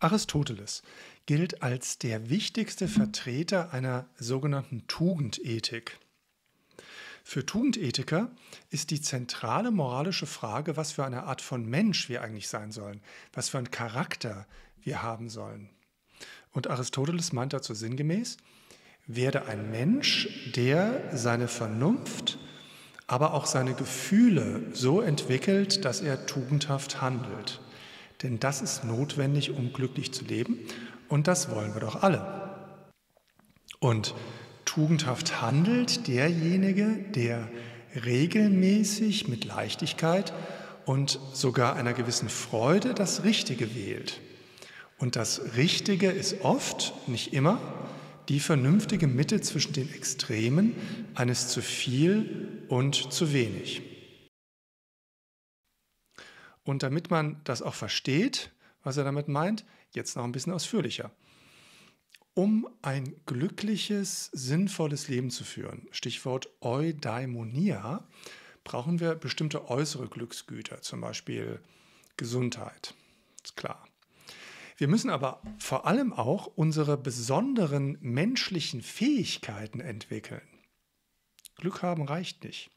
Aristoteles gilt als der wichtigste Vertreter einer sogenannten Tugendethik. Für Tugendethiker ist die zentrale moralische Frage, was für eine Art von Mensch wir eigentlich sein sollen, was für einen Charakter wir haben sollen. Und Aristoteles meint dazu sinngemäß, werde ein Mensch, der seine Vernunft, aber auch seine Gefühle so entwickelt, dass er tugendhaft handelt. Denn das ist notwendig, um glücklich zu leben. Und das wollen wir doch alle. Und tugendhaft handelt derjenige, der regelmäßig mit Leichtigkeit und sogar einer gewissen Freude das Richtige wählt. Und das Richtige ist oft, nicht immer, die vernünftige Mitte zwischen den Extremen eines zu viel und zu wenig. Und damit man das auch versteht, was er damit meint, jetzt noch ein bisschen ausführlicher. Um ein glückliches, sinnvolles Leben zu führen, Stichwort Eudaimonia, brauchen wir bestimmte äußere Glücksgüter, zum Beispiel Gesundheit. Ist klar. Wir müssen aber vor allem auch unsere besonderen menschlichen Fähigkeiten entwickeln. Glück haben reicht nicht.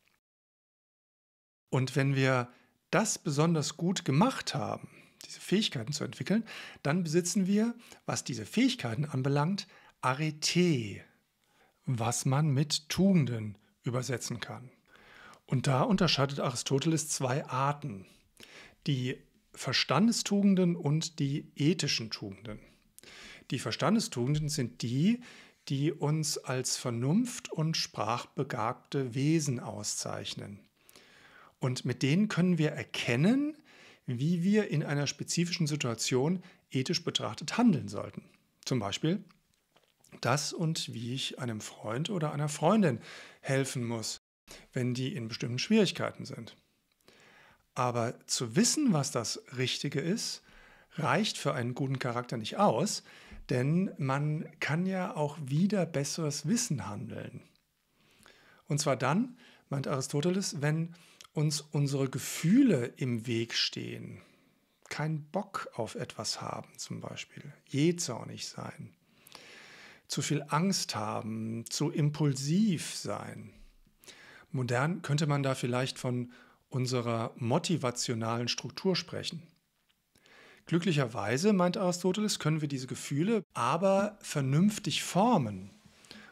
Und wenn wir das besonders gut gemacht haben, diese Fähigkeiten zu entwickeln, dann besitzen wir, was diese Fähigkeiten anbelangt, Arete, was man mit Tugenden übersetzen kann. Und da unterscheidet Aristoteles zwei Arten, die Verstandestugenden und die ethischen Tugenden. Die Verstandestugenden sind die, die uns als Vernunft und sprachbegabte Wesen auszeichnen. Und mit denen können wir erkennen, wie wir in einer spezifischen Situation ethisch betrachtet handeln sollten. Zum Beispiel das und wie ich einem Freund oder einer Freundin helfen muss, wenn die in bestimmten Schwierigkeiten sind. Aber zu wissen, was das Richtige ist, reicht für einen guten Charakter nicht aus, denn man kann ja auch wieder besseres Wissen handeln. Und zwar dann, meint Aristoteles, wenn uns unsere Gefühle im Weg stehen, keinen Bock auf etwas haben zum Beispiel, jähzornig sein, zu viel Angst haben, zu impulsiv sein. Modern könnte man da vielleicht von unserer motivationalen Struktur sprechen. Glücklicherweise, meint Aristoteles, können wir diese Gefühle aber vernünftig formen.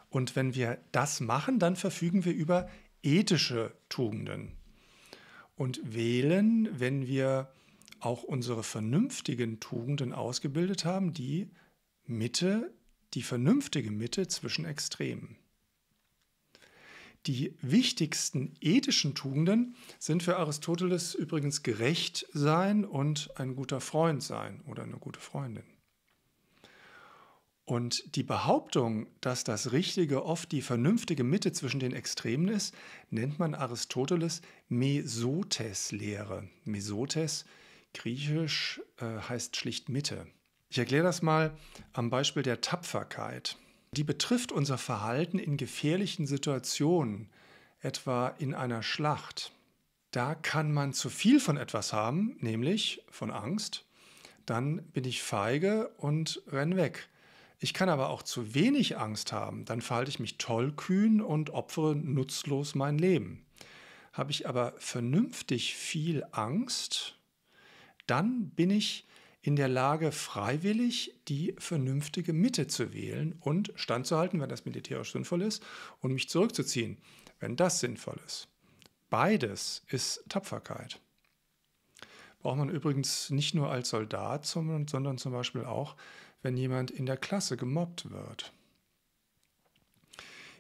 Und wenn wir das machen, dann verfügen wir über ethische Tugenden und wählen, wenn wir auch unsere vernünftigen Tugenden ausgebildet haben, die Mitte, die vernünftige Mitte zwischen Extremen. Die wichtigsten ethischen Tugenden sind für Aristoteles übrigens gerecht sein und ein guter Freund sein oder eine gute Freundin. Und die Behauptung, dass das Richtige oft die vernünftige Mitte zwischen den Extremen ist, nennt man Aristoteles Mesotes-Lehre. Mesotes, griechisch, äh, heißt schlicht Mitte. Ich erkläre das mal am Beispiel der Tapferkeit. Die betrifft unser Verhalten in gefährlichen Situationen, etwa in einer Schlacht. Da kann man zu viel von etwas haben, nämlich von Angst. Dann bin ich feige und renn weg ich kann aber auch zu wenig Angst haben, dann verhalte ich mich tollkühn und opfere nutzlos mein Leben. Habe ich aber vernünftig viel Angst, dann bin ich in der Lage, freiwillig die vernünftige Mitte zu wählen und standzuhalten, wenn das militärisch sinnvoll ist, und mich zurückzuziehen, wenn das sinnvoll ist. Beides ist Tapferkeit. Braucht man übrigens nicht nur als Soldat, sondern zum Beispiel auch, wenn jemand in der Klasse gemobbt wird.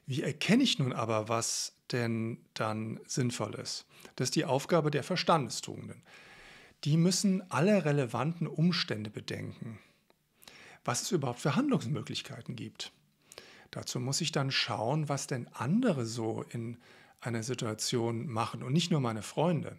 Wie erkenne ich nun aber, was denn dann sinnvoll ist? Das ist die Aufgabe der Verstandestugenden. Die müssen alle relevanten Umstände bedenken, was es überhaupt für Handlungsmöglichkeiten gibt. Dazu muss ich dann schauen, was denn andere so in einer Situation machen und nicht nur meine Freunde.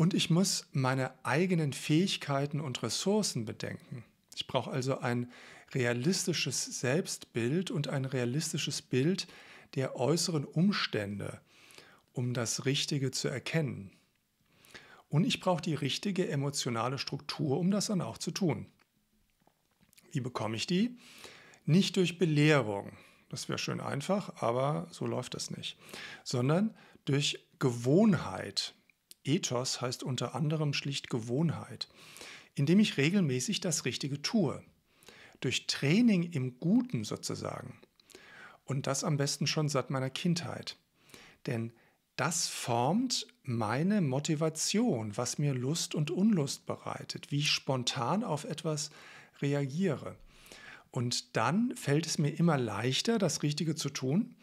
Und ich muss meine eigenen Fähigkeiten und Ressourcen bedenken. Ich brauche also ein realistisches Selbstbild und ein realistisches Bild der äußeren Umstände, um das Richtige zu erkennen. Und ich brauche die richtige emotionale Struktur, um das dann auch zu tun. Wie bekomme ich die? Nicht durch Belehrung, das wäre schön einfach, aber so läuft das nicht, sondern durch Gewohnheit. Ethos heißt unter anderem schlicht Gewohnheit, indem ich regelmäßig das Richtige tue. Durch Training im Guten sozusagen. Und das am besten schon seit meiner Kindheit. Denn das formt meine Motivation, was mir Lust und Unlust bereitet, wie ich spontan auf etwas reagiere. Und dann fällt es mir immer leichter, das Richtige zu tun.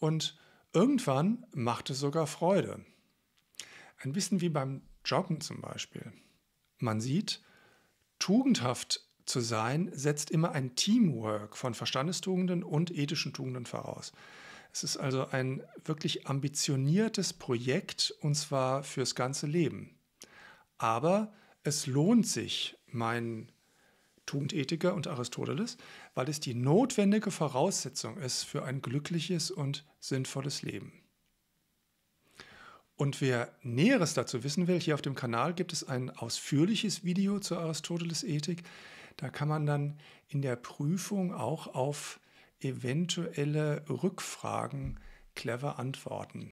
Und irgendwann macht es sogar Freude. Ein bisschen wie beim Joggen zum Beispiel. Man sieht, tugendhaft zu sein setzt immer ein Teamwork von Verstandestugenden und ethischen Tugenden voraus. Es ist also ein wirklich ambitioniertes Projekt und zwar fürs ganze Leben. Aber es lohnt sich, mein Tugendethiker und Aristoteles, weil es die notwendige Voraussetzung ist für ein glückliches und sinnvolles Leben. Und wer Näheres dazu wissen will, hier auf dem Kanal gibt es ein ausführliches Video zur Aristoteles Ethik. Da kann man dann in der Prüfung auch auf eventuelle Rückfragen clever antworten.